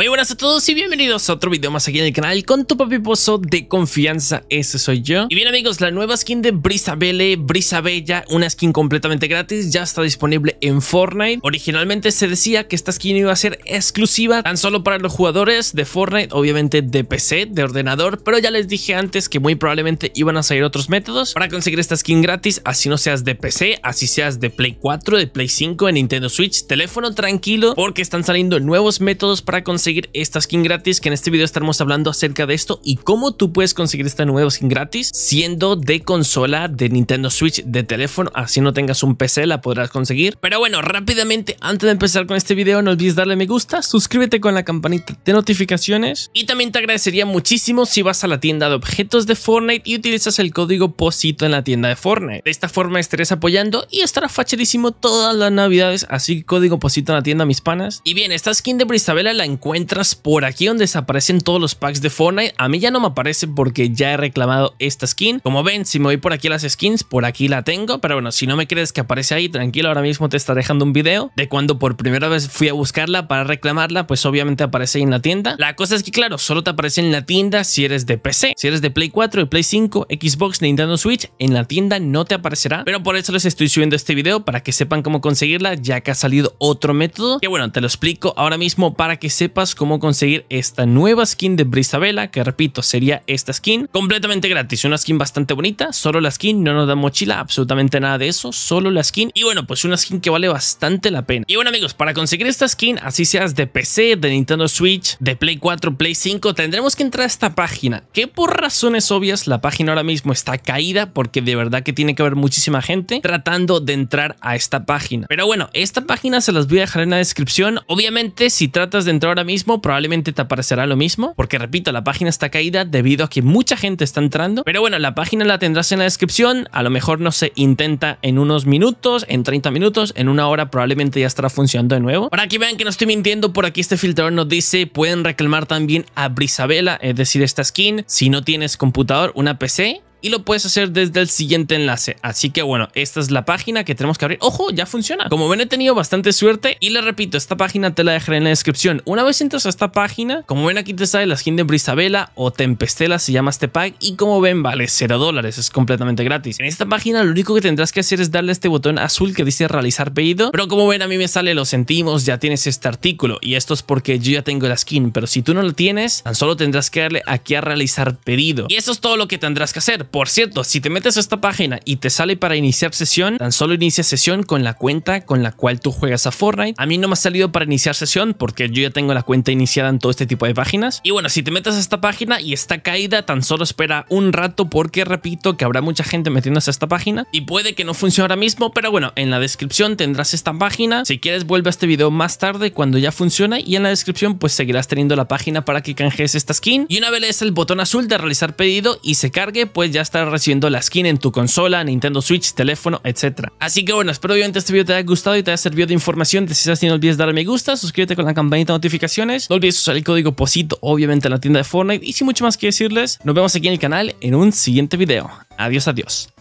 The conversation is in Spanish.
Muy buenas a todos y bienvenidos a otro video más aquí en el canal con tu papi pozo de confianza, ese soy yo. Y bien amigos, la nueva skin de Brisa Belle, Brisa Bella, una skin completamente gratis, ya está disponible en Fortnite. Originalmente se decía que esta skin iba a ser exclusiva tan solo para los jugadores de Fortnite, obviamente de PC, de ordenador, pero ya les dije antes que muy probablemente iban a salir otros métodos para conseguir esta skin gratis, así no seas de PC, así seas de Play 4, de Play 5, de Nintendo Switch, teléfono tranquilo, porque están saliendo nuevos métodos para conseguir esta skin gratis, que en este video estaremos hablando acerca de esto y cómo tú puedes conseguir esta nueva skin gratis siendo de consola, de Nintendo Switch, de teléfono, así no tengas un PC la podrás conseguir. Pero bueno, rápidamente, antes de empezar con este video, no olvides darle me gusta, suscríbete con la campanita de notificaciones y también te agradecería muchísimo si vas a la tienda de objetos de Fortnite y utilizas el código POSITO en la tienda de Fortnite. De esta forma estarás apoyando y estará facherísimo todas las navidades, así que código POSITO en la tienda, mis panas. Y bien, esta skin de Brisabela la encuentro Entras por aquí donde desaparecen todos los packs de Fortnite. A mí ya no me aparece porque ya he reclamado esta skin. Como ven, si me voy por aquí a las skins, por aquí la tengo. Pero bueno, si no me crees que aparece ahí, tranquilo, ahora mismo te está dejando un video de cuando por primera vez fui a buscarla para reclamarla, pues obviamente aparece ahí en la tienda. La cosa es que, claro, solo te aparece en la tienda si eres de PC. Si eres de Play 4, Play 5, Xbox, Nintendo Switch, en la tienda no te aparecerá. Pero por eso les estoy subiendo este video para que sepan cómo conseguirla, ya que ha salido otro método. Que bueno, te lo explico ahora mismo para que sepas cómo conseguir esta nueva skin de brisabela que repito, sería esta skin completamente gratis, una skin bastante bonita, solo la skin, no nos da mochila, absolutamente nada de eso, solo la skin y bueno, pues una skin que vale bastante la pena. Y bueno amigos, para conseguir esta skin, así seas de PC, de Nintendo Switch, de Play 4, Play 5, tendremos que entrar a esta página, que por razones obvias la página ahora mismo está caída porque de verdad que tiene que haber muchísima gente tratando de entrar a esta página. Pero bueno, esta página se las voy a dejar en la descripción, obviamente si tratas de entrar ahora mismo mismo, probablemente te aparecerá lo mismo, porque repito, la página está caída debido a que mucha gente está entrando, pero bueno, la página la tendrás en la descripción, a lo mejor no se intenta en unos minutos, en 30 minutos, en una hora probablemente ya estará funcionando de nuevo. Para que vean que no estoy mintiendo, por aquí este filtrador nos dice, pueden reclamar también a Brisabela, es decir, esta skin, si no tienes computador, una PC, y lo puedes hacer desde el siguiente enlace. Así que bueno, esta es la página que tenemos que abrir. ¡Ojo! Ya funciona. Como ven, he tenido bastante suerte y le repito, esta página te la dejaré en la descripción. Una vez entras a esta página, como ven aquí te sale la skin de Brisabela o Tempestela, se llama este pack y como ven vale 0 dólares, es completamente gratis. En esta página lo único que tendrás que hacer es darle este botón azul que dice realizar pedido, pero como ven a mí me sale lo sentimos, ya tienes este artículo y esto es porque yo ya tengo la skin, pero si tú no lo tienes, tan solo tendrás que darle aquí a realizar pedido. Y eso es todo lo que tendrás que hacer por cierto, si te metes a esta página y te sale para iniciar sesión, tan solo inicia sesión con la cuenta con la cual tú juegas a Fortnite. A mí no me ha salido para iniciar sesión porque yo ya tengo la cuenta iniciada en todo este tipo de páginas. Y bueno, si te metes a esta página y está caída, tan solo espera un rato porque repito que habrá mucha gente metiéndose a esta página y puede que no funcione ahora mismo, pero bueno, en la descripción tendrás esta página. Si quieres vuelve a este video más tarde cuando ya funcione, y en la descripción pues seguirás teniendo la página para que canjees esta skin. Y una vez le el botón azul de realizar pedido y se cargue, pues ya estar recibiendo la skin en tu consola, Nintendo Switch, teléfono, etcétera Así que bueno, espero obviamente este video te haya gustado y te haya servido de información. Si es así, no olvides darle me gusta, suscríbete con la campanita de notificaciones, no olvides usar el código POSITO, obviamente en la tienda de Fortnite y sin mucho más que decirles, nos vemos aquí en el canal en un siguiente video. Adiós, adiós.